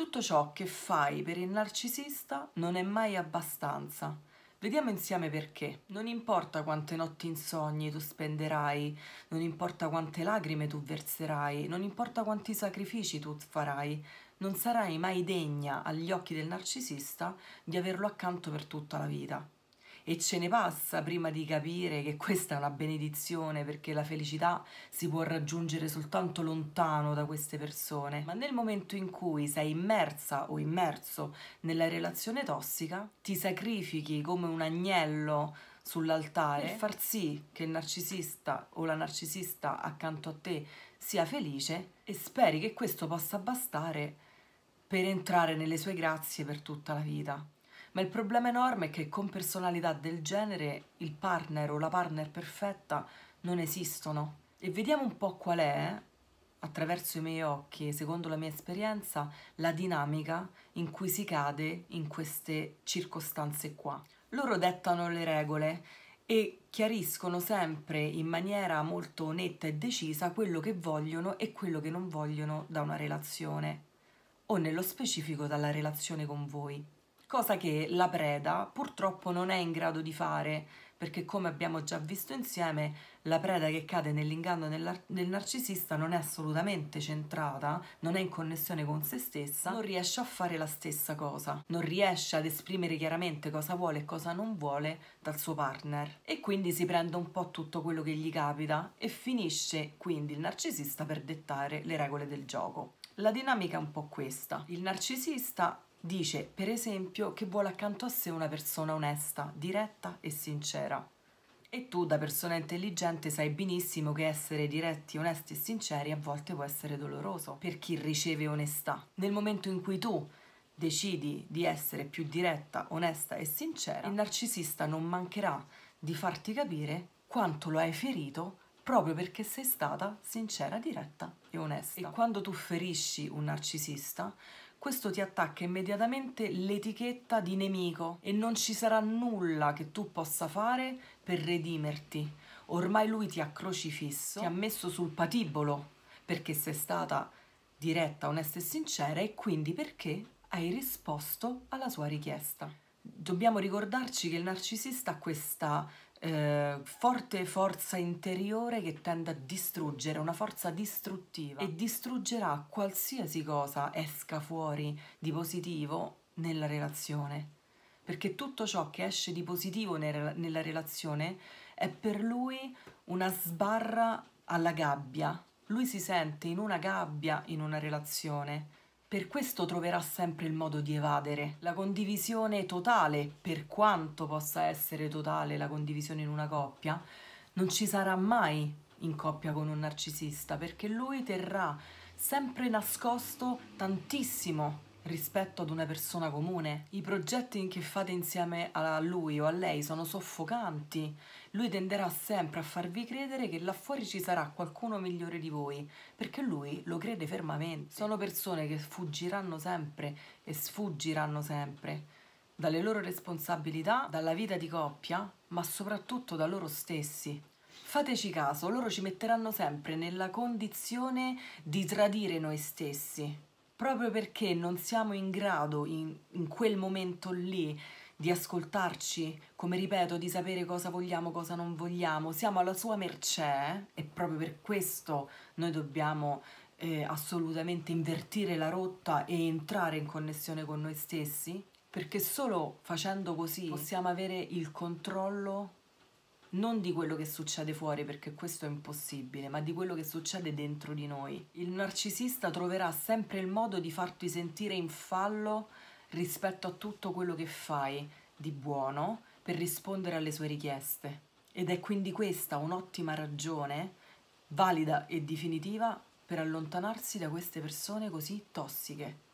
Tutto ciò che fai per il narcisista non è mai abbastanza. Vediamo insieme perché. Non importa quante notti insonni tu spenderai, non importa quante lacrime tu verserai, non importa quanti sacrifici tu farai, non sarai mai degna agli occhi del narcisista di averlo accanto per tutta la vita e ce ne passa prima di capire che questa è una benedizione perché la felicità si può raggiungere soltanto lontano da queste persone, ma nel momento in cui sei immersa o immerso nella relazione tossica, ti sacrifichi come un agnello sull'altare per far sì che il narcisista o la narcisista accanto a te sia felice e speri che questo possa bastare per entrare nelle sue grazie per tutta la vita ma il problema enorme è che con personalità del genere il partner o la partner perfetta non esistono. E vediamo un po' qual è, attraverso i miei occhi, secondo la mia esperienza, la dinamica in cui si cade in queste circostanze qua. Loro dettano le regole e chiariscono sempre in maniera molto netta e decisa quello che vogliono e quello che non vogliono da una relazione o nello specifico dalla relazione con voi cosa che la preda purtroppo non è in grado di fare, perché come abbiamo già visto insieme, la preda che cade nell'inganno del narcisista non è assolutamente centrata, non è in connessione con se stessa, non riesce a fare la stessa cosa, non riesce ad esprimere chiaramente cosa vuole e cosa non vuole dal suo partner e quindi si prende un po' tutto quello che gli capita e finisce quindi il narcisista per dettare le regole del gioco. La dinamica è un po' questa. Il narcisista Dice, per esempio, che vuole accanto a sé una persona onesta, diretta e sincera. E tu, da persona intelligente, sai benissimo che essere diretti, onesti e sinceri a volte può essere doloroso per chi riceve onestà. Nel momento in cui tu decidi di essere più diretta, onesta e sincera, il narcisista non mancherà di farti capire quanto lo hai ferito proprio perché sei stata sincera, diretta e onesta. E quando tu ferisci un narcisista, questo ti attacca immediatamente l'etichetta di nemico e non ci sarà nulla che tu possa fare per redimerti. Ormai lui ti ha crocifisso, ti ha messo sul patibolo perché sei stata diretta, onesta e sincera e quindi perché hai risposto alla sua richiesta. Dobbiamo ricordarci che il narcisista ha questa eh, forte forza interiore che tende a distruggere, una forza distruttiva e distruggerà qualsiasi cosa esca fuori di positivo nella relazione. Perché tutto ciò che esce di positivo nella, nella relazione è per lui una sbarra alla gabbia. Lui si sente in una gabbia in una relazione per questo troverà sempre il modo di evadere. La condivisione totale, per quanto possa essere totale la condivisione in una coppia, non ci sarà mai in coppia con un narcisista perché lui terrà sempre nascosto tantissimo rispetto ad una persona comune. I progetti che fate insieme a lui o a lei sono soffocanti. Lui tenderà sempre a farvi credere che là fuori ci sarà qualcuno migliore di voi, perché lui lo crede fermamente. Sono persone che fuggiranno sempre e sfuggiranno sempre dalle loro responsabilità, dalla vita di coppia, ma soprattutto da loro stessi. Fateci caso, loro ci metteranno sempre nella condizione di tradire noi stessi proprio perché non siamo in grado in, in quel momento lì di ascoltarci, come ripeto, di sapere cosa vogliamo, cosa non vogliamo, siamo alla sua mercé e proprio per questo noi dobbiamo eh, assolutamente invertire la rotta e entrare in connessione con noi stessi, perché solo facendo così possiamo avere il controllo non di quello che succede fuori perché questo è impossibile, ma di quello che succede dentro di noi. Il narcisista troverà sempre il modo di farti sentire in fallo rispetto a tutto quello che fai di buono per rispondere alle sue richieste. Ed è quindi questa un'ottima ragione, valida e definitiva, per allontanarsi da queste persone così tossiche.